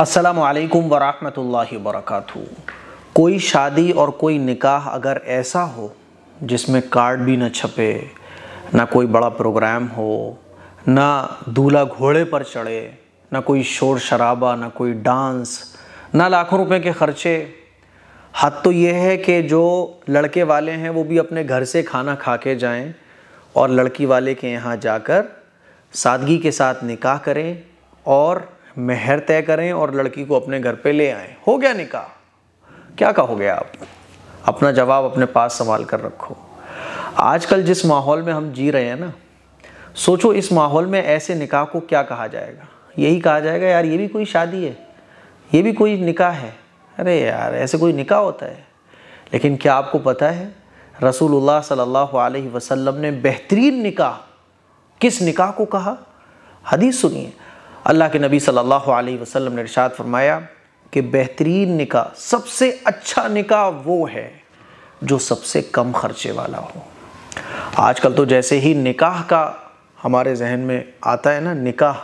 असलकम वरहमल वरक कोई शादी और कोई निकाह अगर ऐसा हो जिसमें कार्ड भी ना छपे ना कोई बड़ा प्रोग्राम हो ना दूल्हा घोड़े पर चढ़े ना कोई शोर शराबा ना कोई डांस ना लाखों रुपए के खर्चे हद तो ये है कि जो लड़के वाले हैं वो भी अपने घर से खाना खा के जाएँ और लड़की वाले के यहाँ जाकर सादगी के साथ निकाह करें और मेहर तय करें और लड़की को अपने घर पे ले आए हो गया निकाह क्या गया आप अपना जवाब अपने पास संभाल कर रखो आजकल जिस माहौल में हम जी रहे हैं ना सोचो इस माहौल में ऐसे निकाह को क्या कहा जाएगा यही कहा जाएगा यार ये भी कोई शादी है ये भी कोई निकाह है अरे यार ऐसे कोई निकाह होता है लेकिन क्या आपको पता है रसूलुल्लाह सल्लल्लाहु अलैहि वसल्लम ने बेहतरीन निकाह किस निकाह को कहा हदीस सुनिए अल्लाह के नबी सल्लल्लाहु अलैहि वसल्लम ने इरशाद फरमाया कि बेहतरीन निका सबसे अच्छा निका वो है जो सबसे कम खर्चे वाला हो आजकल तो जैसे ही निकाह का हमारे जहन में आता है ना निकाह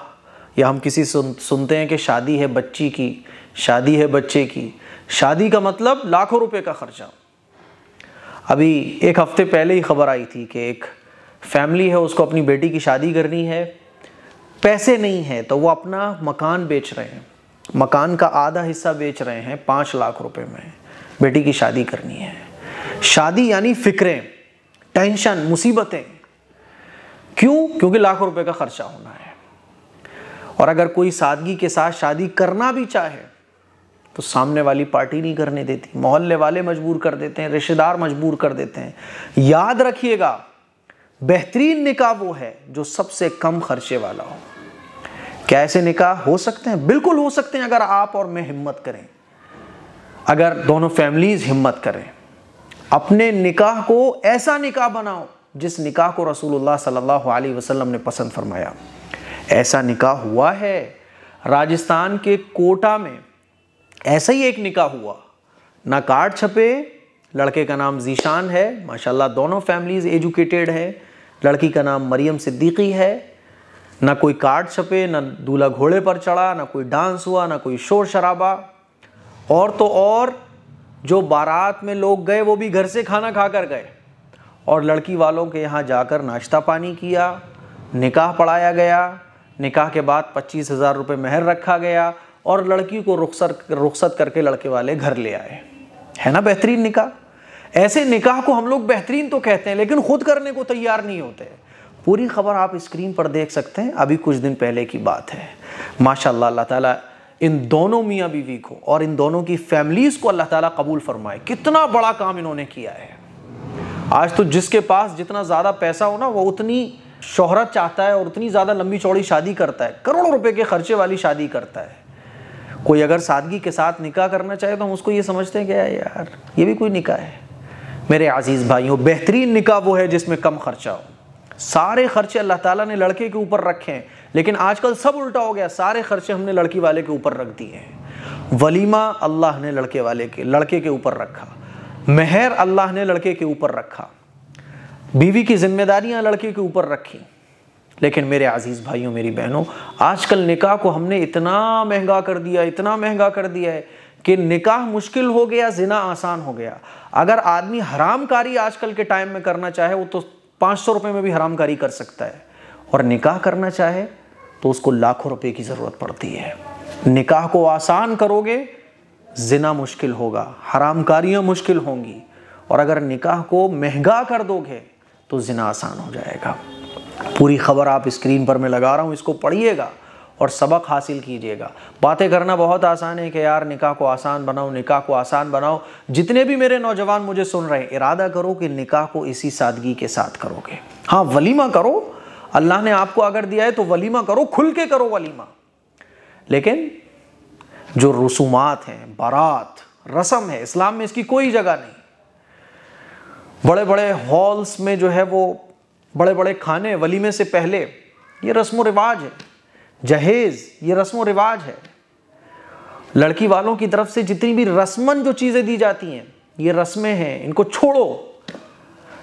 या हम किसी सुन सुनते हैं कि शादी है बच्ची की शादी है बच्चे की शादी का मतलब लाखों रुपए का खर्चा अभी एक हफ्ते पहले ही खबर आई थी कि एक फैमिली है उसको अपनी बेटी की शादी करनी है पैसे नहीं है तो वो अपना मकान बेच रहे हैं मकान का आधा हिस्सा बेच रहे हैं पाँच लाख रुपए में बेटी की शादी करनी है शादी यानी फिक्रें टेंशन मुसीबतें क्यों क्योंकि लाखों रुपए का खर्चा होना है और अगर कोई सादगी के साथ शादी करना भी चाहे तो सामने वाली पार्टी नहीं करने देती मोहल्ले वाले मजबूर कर देते हैं रिश्तेदार मजबूर कर देते हैं याद रखिएगा बेहतरीन निकाह वो है जो सबसे कम खर्चे वाला हो क्या ऐसे निकाह हो सकते हैं बिल्कुल हो सकते हैं अगर आप और मैं हिम्मत करें अगर दोनों फैमिलीज हिम्मत करें अपने निकाह को ऐसा निकाह बनाओ जिस निकाह को रसूलुल्लाह सल्लल्लाहु अलैहि वसल्लम ने पसंद फरमाया ऐसा निकाह हुआ है राजस्थान के कोटा में ऐसा ही एक निकाह हुआ ना कार्ड छपे लड़के का नाम जीशान है माशाल्लाह दोनों फैमिलीज़ एजुकेटेड हैं लड़की का नाम मरियम सिद्दीकी है ना कोई कार्ड छपे ना दूल्हा घोड़े पर चढ़ा ना कोई डांस हुआ ना कोई शोर शराबा और तो और जो बारात में लोग गए वो भी घर से खाना खा कर गए और लड़की वालों के यहाँ जाकर नाश्ता पानी किया निकाह पढ़ाया गया निकाह के बाद पच्चीस हज़ार रुपये महर रखा गया और लड़की को रुखसर रुखसत करके लड़के वाले घर ले आए है ना बेहतरीन निकाह ऐसे निकाह को हम लोग बेहतरीन तो कहते हैं लेकिन खुद करने को तैयार नहीं होते पूरी खबर आप स्क्रीन पर देख सकते हैं अभी कुछ दिन पहले की बात है माशाल्लाह अल्लाह ताला इन दोनों मियाँ बीवी को और इन दोनों की फैमिलीज़ को अल्लाह ताला कबूल फरमाए कितना बड़ा काम इन्होंने किया है आज तो जिसके पास जितना ज़्यादा पैसा हो ना वो उतनी शोहरत चाहता है और उतनी ज़्यादा लंबी चौड़ी शादी करता है करोड़ों रुपए के खर्चे वाली शादी करता है कोई अगर सादगी के साथ निकाह करना चाहे तो हम उसको ये समझते हैं क्या यार ये भी कोई निकाह है मेरे अजीज़ भाइयों बेहतरीन निकाह वो है जिसमें कम खर्चा हो सारे खर्चे अल्लाह ताला ने लड़के के ऊपर रखे हैं लेकिन आजकल सब उल्टा हो गया सारे खर्चे हमने लड़की वाले के ऊपर रख दिए हैं वलीमा अल्लाह ने लड़के वाले के लड़के के ऊपर रखा महर अल्लाह ने लड़के के ऊपर रखा बीवी की जिम्मेदारियां लड़के के ऊपर रखी लेकिन मेरे अजीज भाइयों मेरी बहनों आजकल निकाह को हमने इतना महंगा कर दिया इतना महंगा कर दिया है कि निकाह मुश्किल हो गया जिना आसान हो गया अगर आदमी हरामकारी आजकल के टाइम में करना चाहे वो तो पाँच सौ रुपये में भी हरामकारी कर सकता है और निकाह करना चाहे तो उसको लाखों रुपए की ज़रूरत पड़ती है निकाह को आसान करोगे जिना मुश्किल होगा हरामकारियाँ मुश्किल होंगी और अगर निकाह को महंगा कर दोगे तो जिना आसान हो जाएगा पूरी खबर आप स्क्रीन पर मैं लगा रहा हूँ इसको पढ़िएगा और सबक हासिल कीजिएगा बातें करना बहुत आसान है कि यार निकाह को आसान बनाओ निकाह को आसान बनाओ जितने भी मेरे नौजवान मुझे सुन रहे हैं इरादा करो कि निकाह को इसी सादगी के साथ करोगे हाँ वलीमा करो अल्लाह ने आपको अगर दिया है तो वलीमा करो खुल के करो वलीमा लेकिन जो रसूमात हैं बारात रस्म है इस्लाम में इसकी कोई जगह नहीं बड़े बड़े हॉल्स में जो है वो बड़े बड़े खाने वलीमे से पहले ये रस्म व रिवाज है जहेज़ ये रस्म व रिवाज है लड़की वालों की तरफ से जितनी भी रस्मन जो चीज़ें दी जाती हैं ये रस्में हैं इनको छोड़ो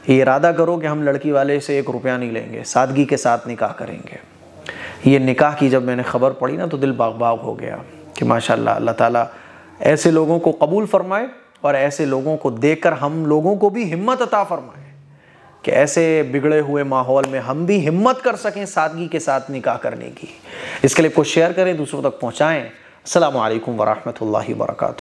ये इरादा करो कि हम लड़की वाले से एक रुपया नहीं लेंगे सादगी के साथ निकाह करेंगे ये निकाह की जब मैंने ख़बर पढ़ी ना तो दिल बाग बाग हो गया कि माशाल्लाह अल्लाह ताला ऐसे लोगों को कबूल फरमाए और ऐसे लोगों को देखकर हम लोगों को भी हिम्मत अता फरमाए कि ऐसे बिगड़े हुए माहौल में हम भी हिम्मत कर सकें सादगी के साथ निकाह करने की इसके लिए को शेयर करें दूसरों तक पहुँचाएँ अल्लाम वरहमल वर्का